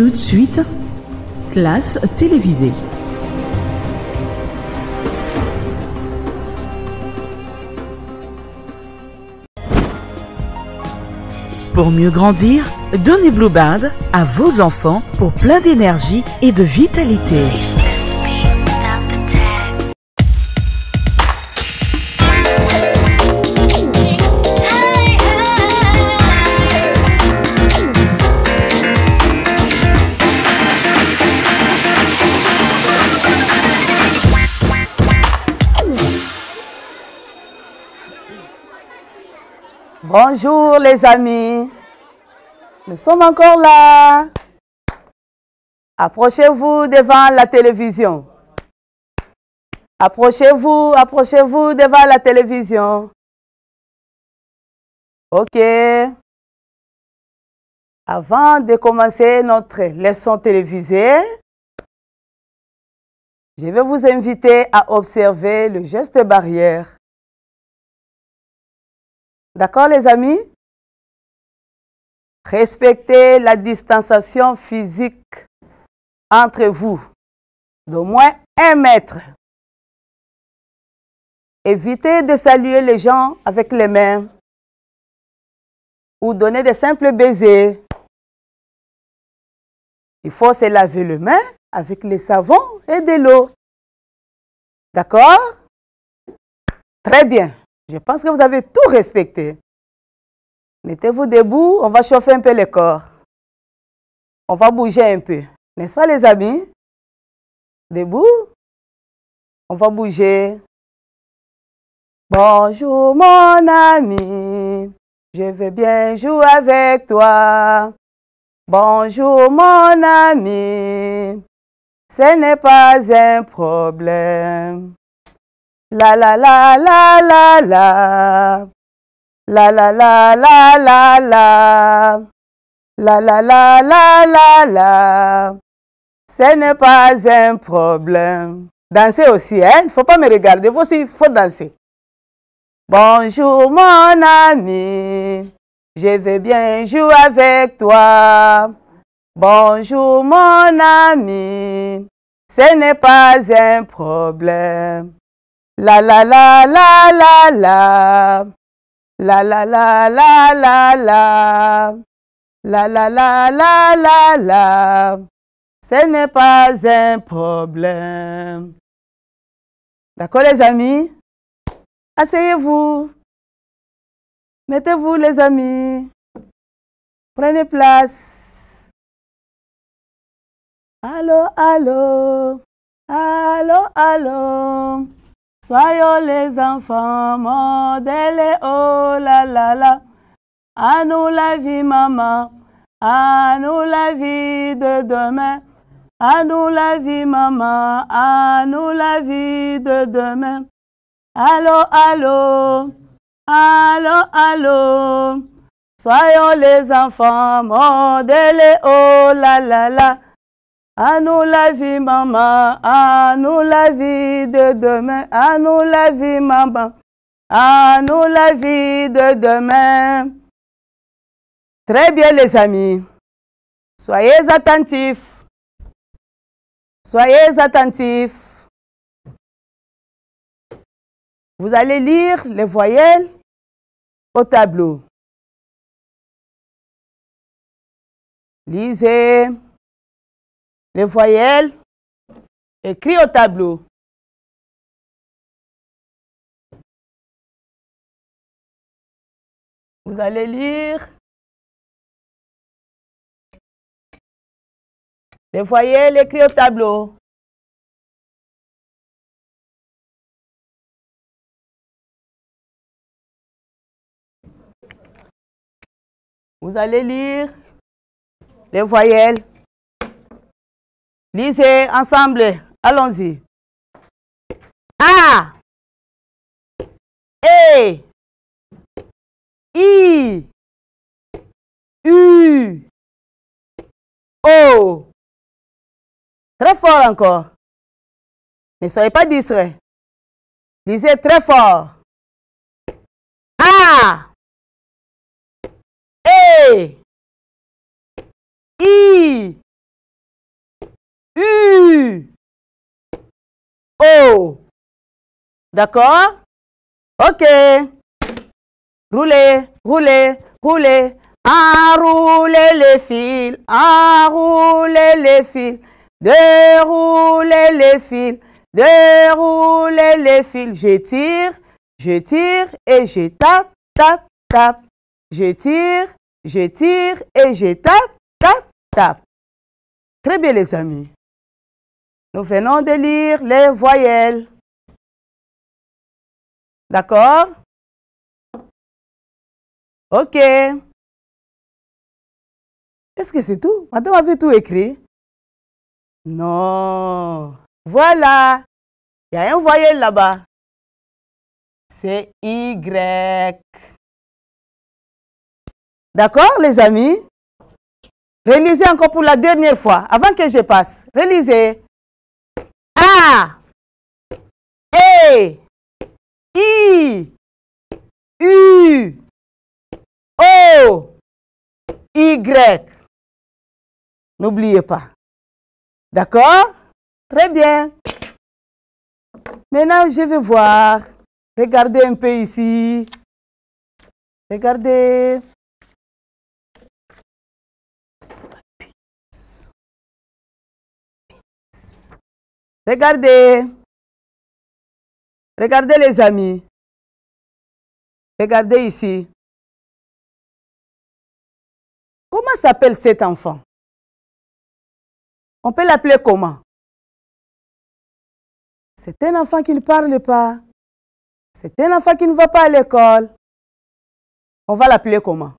Tout de suite, classe télévisée. Pour mieux grandir, donnez BlueBad à vos enfants pour plein d'énergie et de vitalité. Bonjour les amis. Nous sommes encore là. Approchez-vous devant la télévision. Approchez-vous, approchez-vous devant la télévision. OK. Avant de commencer notre leçon télévisée, je vais vous inviter à observer le geste barrière D'accord les amis Respectez la distanciation physique entre vous d'au moins un mètre. Évitez de saluer les gens avec les mains ou donner de simples baisers. Il faut se laver les mains avec le savon et de l'eau. D'accord Très bien. Je pense que vous avez tout respecté. Mettez-vous debout, on va chauffer un peu le corps. On va bouger un peu. N'est-ce pas les amis Debout. On va bouger. Bonjour mon ami, je vais bien jouer avec toi. Bonjour mon ami, ce n'est pas un problème. La la la la la la. La la la la la la. La la la la la la. Ce n'est pas un problème. Dansez aussi, hein? Faut pas me regarder. Vous aussi, faut danser. Bonjour mon ami, je veux bien jouer avec toi. Bonjour mon ami, ce n'est pas un problème. La la la la la la. La la la la la la. La la la la la la. Ce n'est pas un problème. D'accord les amis Asseyez-vous. Mettez-vous les amis. Prenez place. Allô, allô. Allô, allô. Soyons les enfants modèles, oh la la la. À nous la vie, maman. À nous la vie de demain. À nous la vie, maman. À nous la vie de demain. Allô, allô. Allô, allô. Soyons les enfants modèles, oh la la la. À nous la vie, maman. À nous la vie de demain. À nous la vie, maman. À nous la vie de demain. Très bien, les amis. Soyez attentifs. Soyez attentifs. Vous allez lire les voyelles au tableau. Lisez. Les voyelles écrit au tableau. Vous allez lire les voyelles écrites au tableau. Vous allez lire les voyelles. Lisez ensemble. Allons-y. Ah. E. I. U. O. Très fort encore. Ne soyez pas distrait. Lisez très fort. Ah. E. I. Oh. D'accord Ok. Roulez, roulez, roulez. Enroulez les fils, enroulez les fils. Déroulez les fils, déroulez les fils. Je tire, je tire et je tape, tape, tape. Je tire, je tire et je tape, tape, tape. Très bien les amis. Nous venons de lire les voyelles. D'accord Ok. Est-ce que c'est tout Madame avait tout écrit Non. Voilà. Il y a un voyelle là-bas. C'est Y. D'accord, les amis Relisez encore pour la dernière fois, avant que je passe. Relisez. A, E, I, U, O, Y. N'oubliez pas. D'accord Très bien. Maintenant, je vais voir. Regardez un peu ici. Regardez. Regardez. Regardez les amis. Regardez ici. Comment s'appelle cet enfant On peut l'appeler comment C'est un enfant qui ne parle pas. C'est un enfant qui ne va pas à l'école. On va l'appeler comment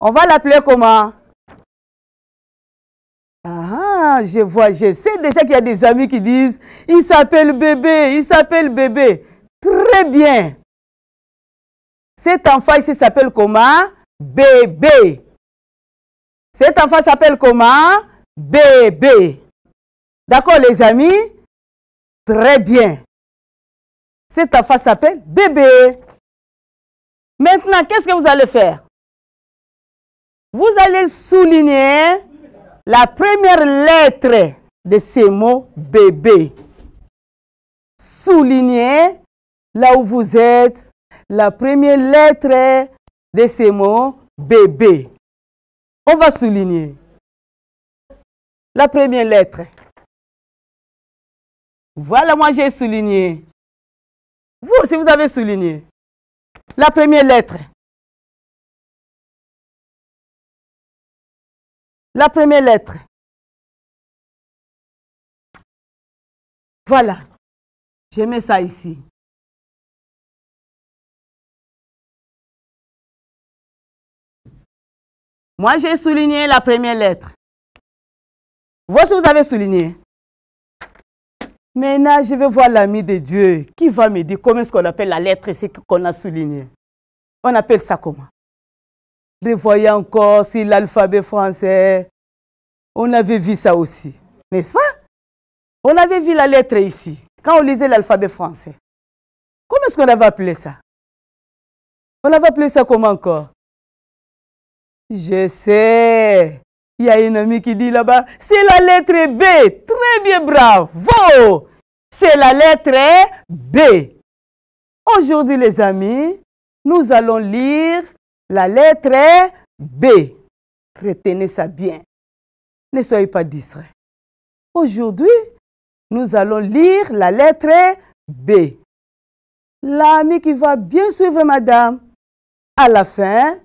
On va l'appeler comment ah, ah, je vois, je sais déjà qu'il y a des amis qui disent, il s'appelle bébé, il s'appelle bébé. Très bien. Cet enfant ici s'appelle comment Bébé. Cet enfant s'appelle comment Bébé. D'accord les amis Très bien. Cet enfant s'appelle bébé. Maintenant, qu'est-ce que vous allez faire Vous allez souligner la première lettre de ces mots, bébé, soulignez là où vous êtes. La première lettre de ces mots, bébé. On va souligner. La première lettre. Voilà, moi j'ai souligné. Vous aussi, vous avez souligné. La première lettre. La première lettre. Voilà. J'ai mets ça ici. Moi, j'ai souligné la première lettre. Voici, vous avez souligné. Maintenant, je vais voir l'ami de Dieu qui va me dire comment est-ce qu'on appelle la lettre et ce qu'on a souligné. On appelle ça comment Revoyez encore si l'alphabet français. On avait vu ça aussi, n'est-ce pas On avait vu la lettre ici, quand on lisait l'alphabet français. Comment est-ce qu'on avait appelé ça On avait appelé ça comment encore Je sais. Il y a une amie qui dit là-bas, c'est la lettre B. Très bien, bravo. C'est la lettre B. Aujourd'hui, les amis, nous allons lire la lettre est B. Retenez ça bien. Ne soyez pas distrait. Aujourd'hui, nous allons lire la lettre B. L'ami qui va bien suivre madame, à la fin,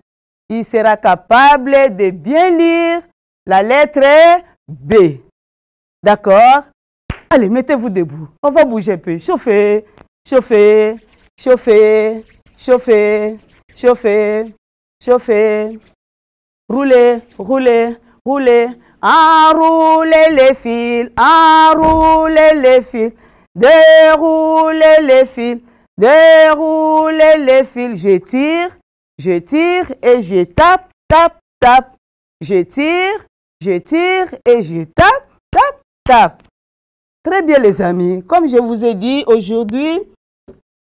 il sera capable de bien lire la lettre B. D'accord Allez, mettez-vous debout. On va bouger un peu. Chauffez, chauffez, chauffez, chauffez, chauffez, chauffer, rouler, rouler, rouler, enrouler les fils, enrouler les fils, dérouler les fils, dérouler les fils. Je tire, je tire et je tape, tape, tape. Je tire, je tire et je tape, tape, tape. Très bien les amis, comme je vous ai dit aujourd'hui,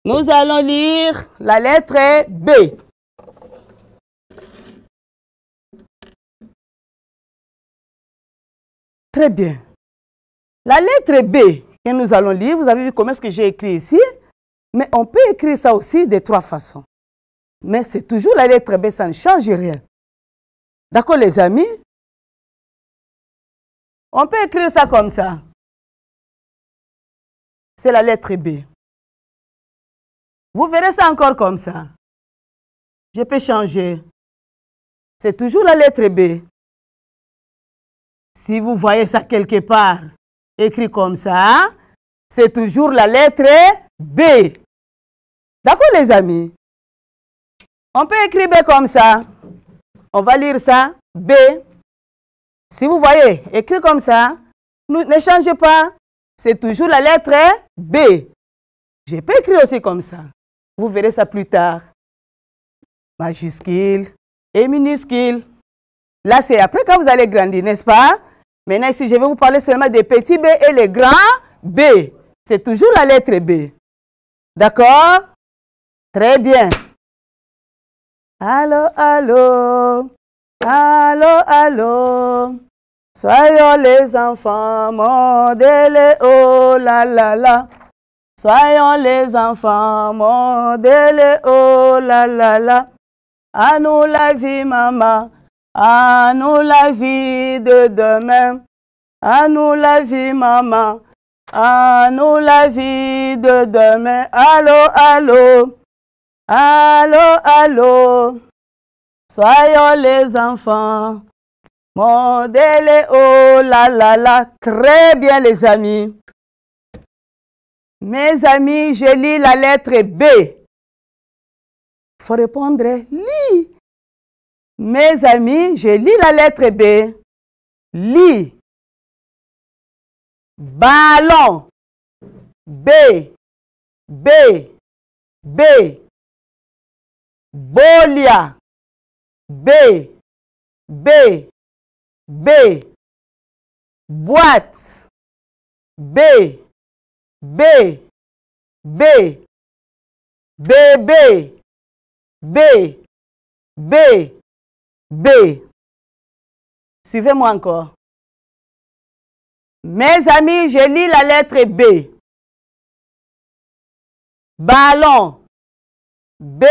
nous allons lire la lettre B. Très bien. La lettre B que nous allons lire, vous avez vu comment est-ce que j'ai écrit ici, mais on peut écrire ça aussi de trois façons. Mais c'est toujours la lettre B, ça ne change rien. D'accord les amis On peut écrire ça comme ça. C'est la lettre B. Vous verrez ça encore comme ça. Je peux changer. C'est toujours la lettre B. Si vous voyez ça quelque part, écrit comme ça, c'est toujours la lettre B. D'accord les amis On peut écrire B comme ça. On va lire ça, B. Si vous voyez, écrit comme ça, ne changez pas, c'est toujours la lettre B. Je peux écrire aussi comme ça. Vous verrez ça plus tard. Majuscule et minuscule. Là, c'est après quand vous allez grandir, n'est-ce pas Maintenant, ici, je vais vous parler seulement des petits b et les grands b. C'est toujours la lettre B. D'accord Très bien. Allô, allô. Allô, allô. Soyons les enfants modèles, oh la la la. Soyons les enfants modèles, oh la la la. À nous la vie, maman. À nous la vie de demain. À nous la vie, maman. À nous la vie de demain. Allô, allô. Allô, allô. Soyons les enfants. Modèle, oh la, la, la. Très bien, les amis. Mes amis, je lis la lettre B. Faut répondre, lis. Mes amis, je lis la lettre B. Lis Ballon. B. B. B. Bolia. B. B. B. Boîte. B. B. B. Bébé. B. B. B. Suivez-moi encore. Mes amis, je lis la lettre B. Ballon. B.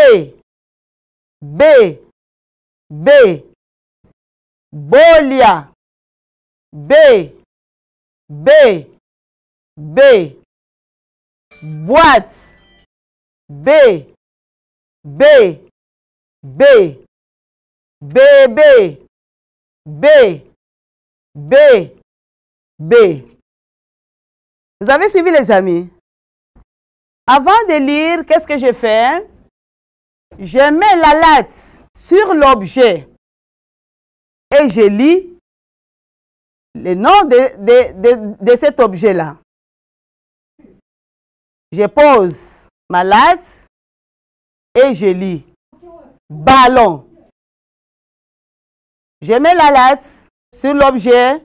B. B. Bolia. B. B. B. Boîte. B. B. B bébé, B, B, B. Vous avez suivi les amis Avant de lire, qu'est-ce que je fais Je mets la latte sur l'objet et je lis le nom de, de cet objet-là. Je pose ma latte et je lis ballon. Je mets la latte sur l'objet.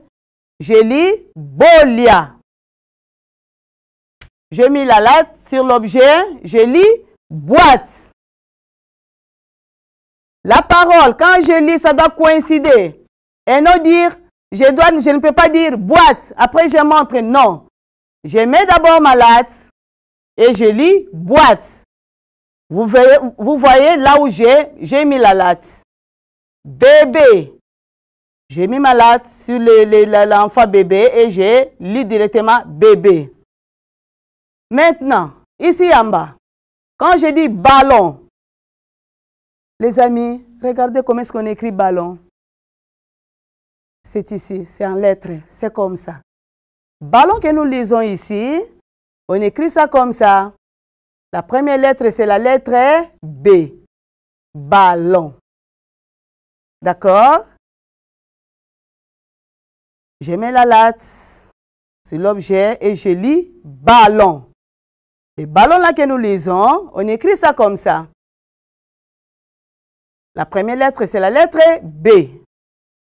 Je lis Bolia. Je mets la latte sur l'objet. Je lis boîte. La parole, quand je lis, ça doit coïncider. Et non dire, je, dois, je ne peux pas dire boîte. Après, je montre, non. Je mets d'abord ma latte et je lis boîte. Vous voyez, vous voyez là où j'ai mis la latte. Bébé. J'ai mis ma lettre sur l'enfant bébé et j'ai lu directement bébé. Maintenant, ici en bas, quand je dis ballon, les amis, regardez comment est-ce qu'on écrit ballon. C'est ici, c'est en lettres, c'est comme ça. Ballon que nous lisons ici, on écrit ça comme ça. La première lettre, c'est la lettre B. Ballon. D'accord je mets la latte sur l'objet et je lis ballon. Le ballon là que nous lisons, on écrit ça comme ça. La première lettre, c'est la lettre B.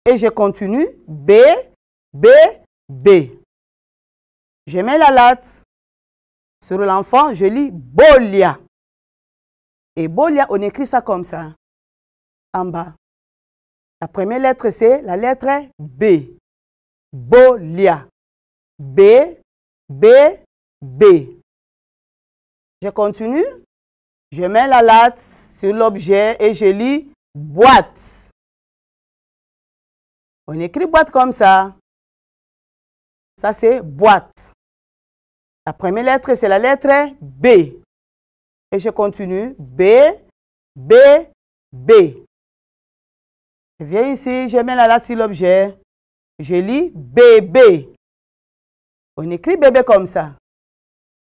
Et je continue B, B, B. Je mets la latte sur l'enfant, je lis Bolia. Et Bolia, on écrit ça comme ça, en bas. La première lettre, c'est la lettre B. Bolia. B, B, B. Je continue. Je mets la latte sur l'objet et je lis boîte. On écrit boîte comme ça. Ça, c'est boîte. La première lettre, c'est la lettre B. Et je continue. B, B, B. Je viens ici, je mets la latte sur l'objet. Je lis bébé. On écrit bébé comme ça.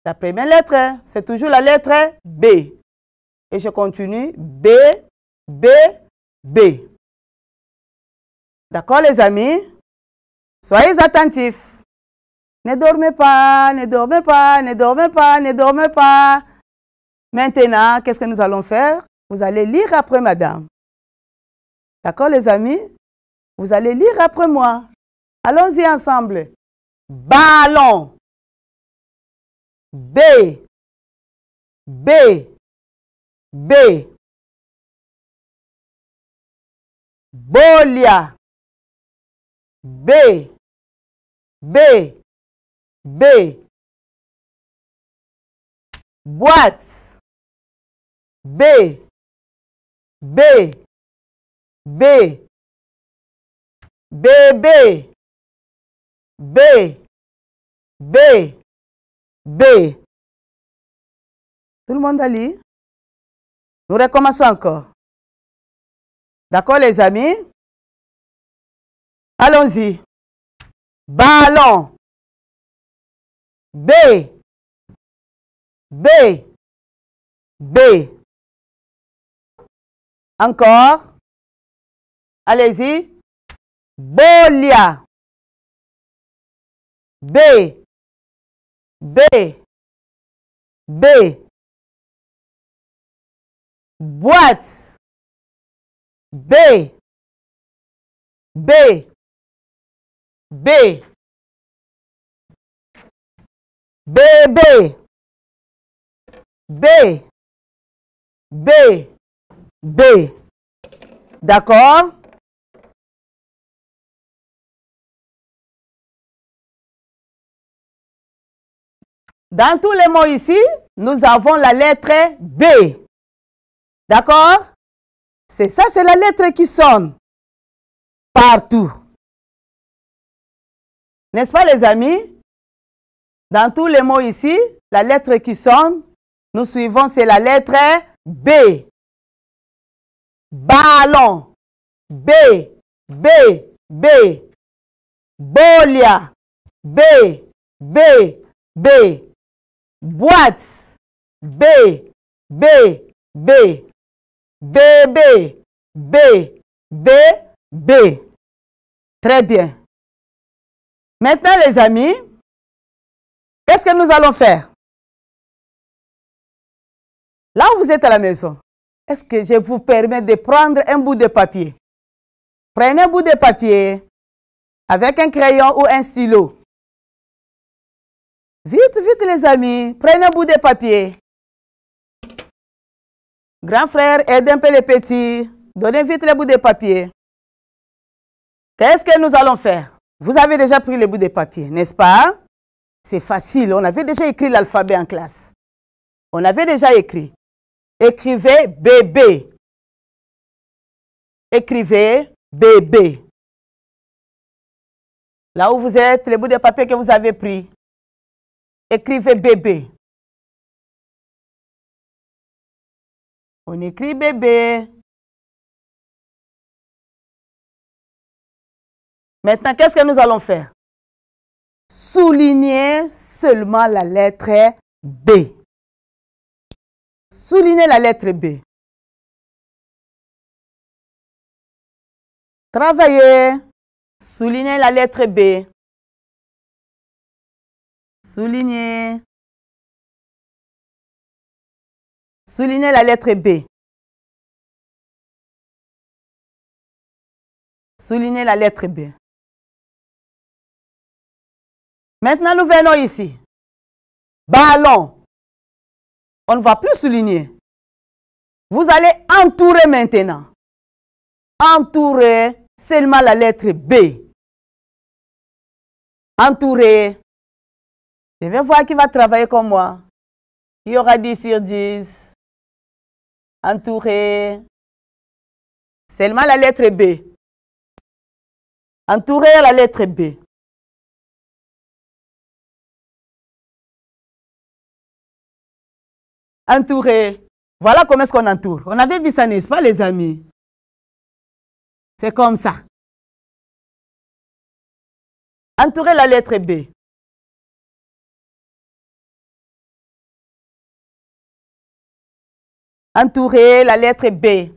La première lettre, c'est toujours la lettre B. Et je continue B, B, B. D'accord les amis Soyez attentifs. Ne dormez pas, ne dormez pas, ne dormez pas, ne dormez pas. Maintenant, qu'est-ce que nous allons faire Vous allez lire après madame. D'accord les amis Vous allez lire après moi. Allons-y ensemble. Ballon. B. B. B. Bolia. B. B. B. Boîte. B. B. B. Bébé. B, B, B. Tout le monde a lu Nous recommençons encore. D'accord les amis Allons-y. Ballon. B. B. B. Encore. Allez-y. Bolia. B, B, B. Boîte. B, B, B. b B, B, B, B. D'accord Dans tous les mots ici, nous avons la lettre B. D'accord C'est ça, c'est la lettre qui sonne partout. N'est-ce pas les amis Dans tous les mots ici, la lettre qui sonne, nous suivons, c'est la lettre B. Ballon. B. B. B. Bolia. B. B. B boîte B B B B, B, B B B très bien maintenant les amis qu'est-ce que nous allons faire là où vous êtes à la maison est-ce que je vous permets de prendre un bout de papier prenez un bout de papier avec un crayon ou un stylo Vite, vite les amis, prenez un bout de papier. Grand frère, aide un peu les petits. Donnez vite le bout de papier. Qu'est-ce que nous allons faire Vous avez déjà pris le bout de papier, n'est-ce pas C'est facile, on avait déjà écrit l'alphabet en classe. On avait déjà écrit. Écrivez bébé. Écrivez bébé. Là où vous êtes, le bout de papier que vous avez pris. Écrivez bébé. On écrit bébé. Maintenant, qu'est-ce que nous allons faire? Souligner seulement la lettre B. Souligner la lettre B. Travailler. Souligner la lettre B. Soulignez. Soulignez la lettre B. Soulignez la lettre B. Maintenant, nous venons ici. Ballon. On ne va plus souligner. Vous allez entourer maintenant. Entourer seulement la lettre B. Entourer je vais voir qui va travailler comme moi. Il y aura 10 sur 10. Entouré. Seulement la lettre B. Entouré la lettre B. Entouré. Voilà comment est-ce qu'on entoure. On avait vu ça, n'est-ce pas, les amis? C'est comme ça. Entourez la lettre B. entouré la lettre B.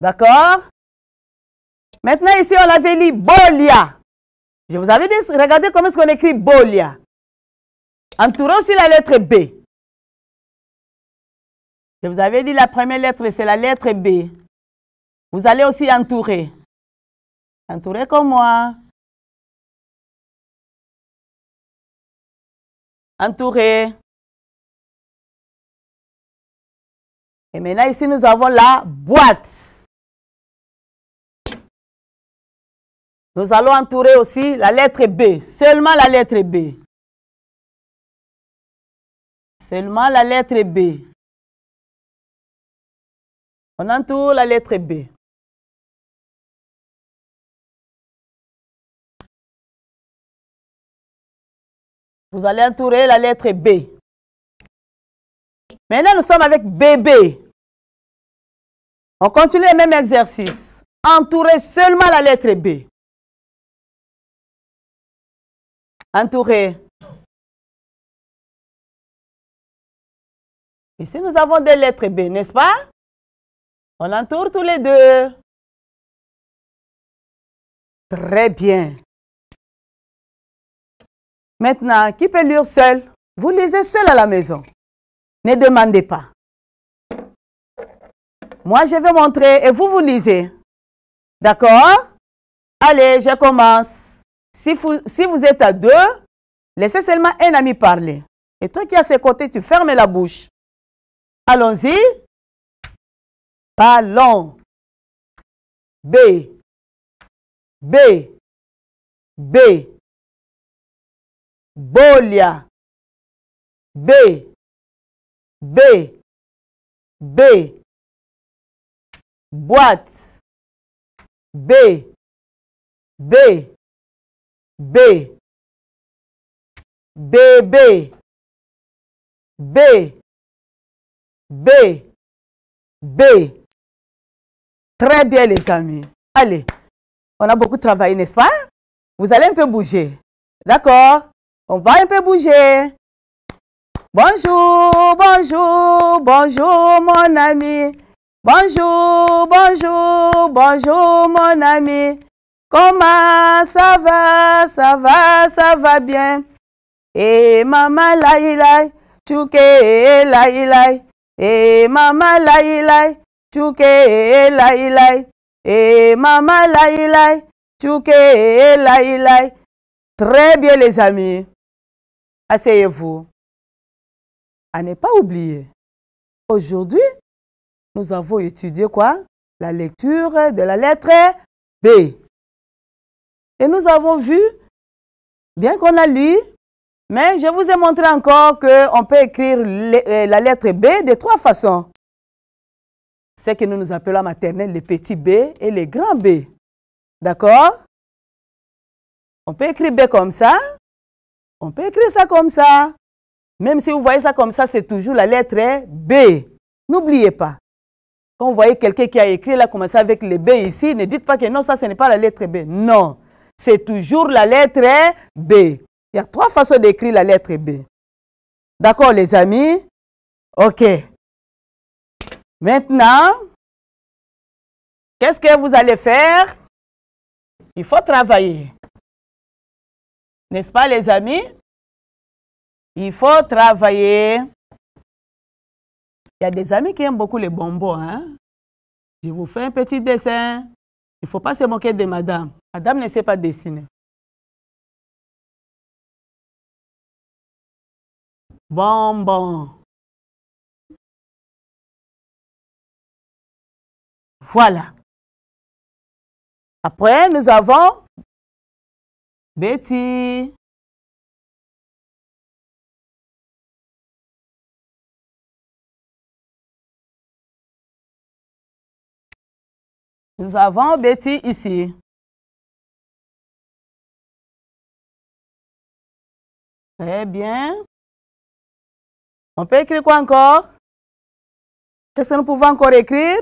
D'accord Maintenant, ici, on avait dit Bolia. Je vous avais dit, regardez comment est-ce qu'on écrit Bolia. Entouré aussi la lettre B. Je vous avais dit, la première lettre, c'est la lettre B. Vous allez aussi entourer. Entourer comme moi. entouré. Et maintenant, ici, nous avons la boîte. Nous allons entourer aussi la lettre B, seulement la lettre B. Seulement la lettre B. On entoure la lettre B. Vous allez entourer la lettre B. Maintenant, nous sommes avec BB. On continue le même exercice. Entourez seulement la lettre B. Entourez. Ici, nous avons des lettres B, n'est-ce pas? On entoure tous les deux. Très bien. Maintenant, qui peut lire seul Vous lisez seul à la maison. Ne demandez pas. Moi, je vais montrer et vous, vous lisez. D'accord Allez, je commence. Si vous, êtes à deux, laissez seulement un ami parler. Et toi qui es à ses côtés, tu fermes la bouche. Allons-y. Parlons. B. B. B. Bolia. B. B. B. Boîte. B. B. B. b, B. B. B. Très bien les amis. Allez, on a beaucoup travaillé, n'est-ce pas Vous allez un peu bouger. D'accord on va un peu bouger. Bonjour, bonjour, bonjour mon ami. Bonjour, bonjour, bonjour mon ami. Comment ça va, ça va, ça va bien. Et eh, maman laïlaï, laï laïlaï. Et eh, maman laïlaï, ké laïlaï. Et eh, maman laïlaï, tchouke laïlaï. Très bien les amis. Asseyez-vous. À ne pas oublier, aujourd'hui, nous avons étudié quoi La lecture de la lettre B. Et nous avons vu, bien qu'on a lu, mais je vous ai montré encore qu'on peut écrire euh, la lettre B de trois façons. C'est que nous nous appelons maternelle, les petits B et les grands B. D'accord On peut écrire B comme ça, on peut écrire ça comme ça. Même si vous voyez ça comme ça, c'est toujours la lettre B. N'oubliez pas. Quand vous voyez quelqu'un qui a écrit, là, commencé avec le B ici, ne dites pas que non, ça, ce n'est pas la lettre B. Non, c'est toujours la lettre B. Il y a trois façons d'écrire la lettre B. D'accord, les amis OK. Maintenant, qu'est-ce que vous allez faire Il faut travailler. N'est-ce pas, les amis? Il faut travailler. Il y a des amis qui aiment beaucoup les bonbons. Hein? Je vous fais un petit dessin. Il ne faut pas se moquer de madame. Madame ne sait pas dessiner. Bonbon. Voilà. Après, nous avons Betty Nous avons Betty ici. Très bien. On peut écrire quoi encore Qu'est-ce que nous pouvons encore écrire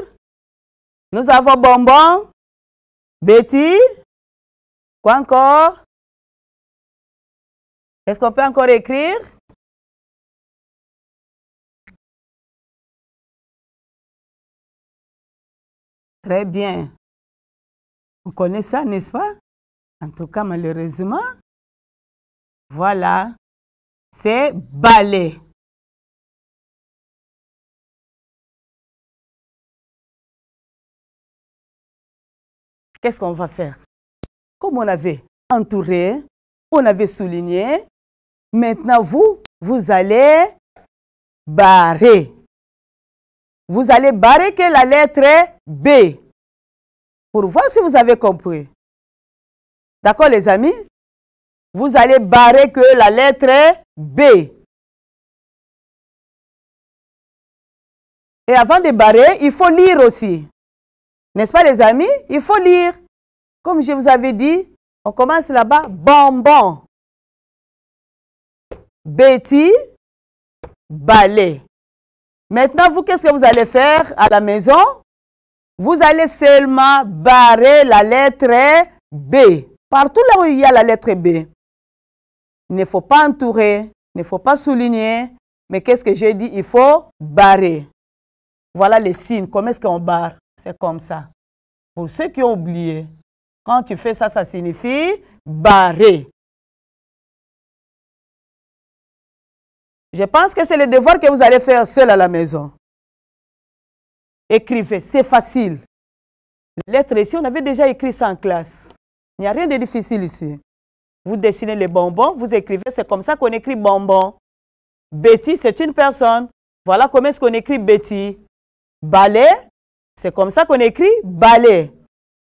Nous avons bonbon, Betty, quoi encore est-ce qu'on peut encore écrire Très bien. On connaît ça, n'est-ce pas En tout cas, malheureusement, voilà, c'est balai. Qu'est-ce qu'on va faire Comme on avait entouré, on avait souligné, Maintenant, vous, vous allez barrer. Vous allez barrer que la lettre B. Pour voir si vous avez compris. D'accord, les amis Vous allez barrer que la lettre B. Et avant de barrer, il faut lire aussi. N'est-ce pas, les amis Il faut lire. Comme je vous avais dit, on commence là-bas, bonbon. Betty, balai. Maintenant, vous, qu'est-ce que vous allez faire à la maison Vous allez seulement barrer la lettre B. Partout là où il y a la lettre B. Il ne faut pas entourer, il ne faut pas souligner. Mais qu'est-ce que j'ai dit Il faut barrer. Voilà les signes. Comment est-ce qu'on barre C'est comme ça. Pour ceux qui ont oublié, quand tu fais ça, ça signifie barrer. Je pense que c'est le devoir que vous allez faire seul à la maison. Écrivez, c'est facile. lettres ici, on avait déjà écrit ça en classe. Il n'y a rien de difficile ici. Vous dessinez les bonbons, vous écrivez, c'est comme ça qu'on écrit bonbon. Betty, c'est une personne. Voilà comment est-ce qu'on écrit Betty. Ballet, c'est comme ça qu'on écrit ballet.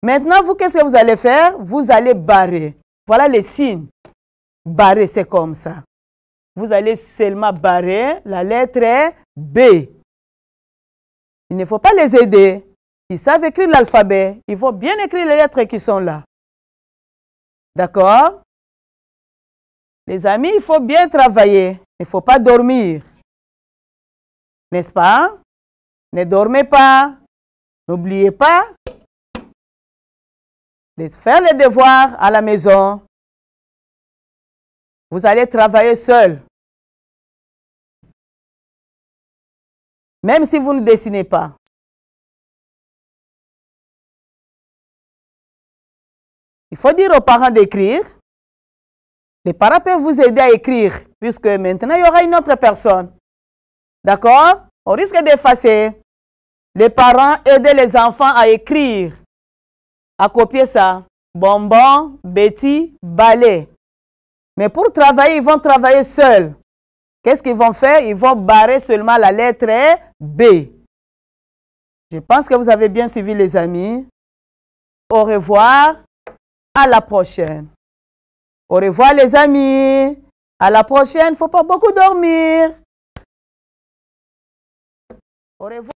Maintenant, vous, qu'est-ce que vous allez faire Vous allez barrer. Voilà les signes. Barrer, c'est comme ça. Vous allez seulement barrer la lettre B. Il ne faut pas les aider. Ils savent écrire l'alphabet. Il faut bien écrire les lettres qui sont là. D'accord Les amis, il faut bien travailler. Il ne faut pas dormir. N'est-ce pas Ne dormez pas. N'oubliez pas de faire les devoirs à la maison. Vous allez travailler seul. Même si vous ne dessinez pas. Il faut dire aux parents d'écrire. Les parents peuvent vous aider à écrire, puisque maintenant, il y aura une autre personne. D'accord On risque d'effacer. Les parents aident les enfants à écrire, à copier ça. Bonbon, Betty, balai. Mais pour travailler, ils vont travailler seuls. Qu'est-ce qu'ils vont faire Ils vont barrer seulement la lettre e, B. Je pense que vous avez bien suivi les amis. Au revoir. À la prochaine. Au revoir les amis. À la prochaine. Il ne Faut pas beaucoup dormir. Au revoir.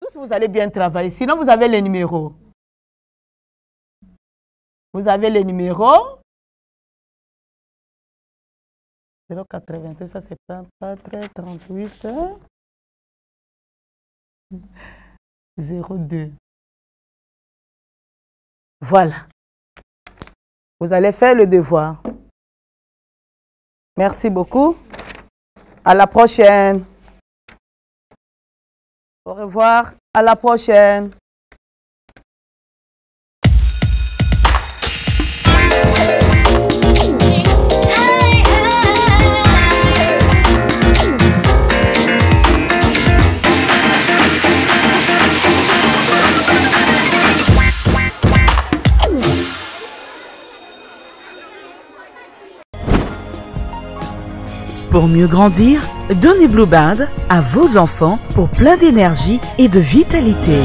Tous, vous allez bien travailler. Sinon, vous avez les numéros. Vous avez les numéros. 082 174 38 02. Voilà. Vous allez faire le devoir. Merci beaucoup. À la prochaine. Au revoir, à la prochaine. Pour mieux grandir, Donnez Blue à vos enfants pour plein d'énergie et de vitalité.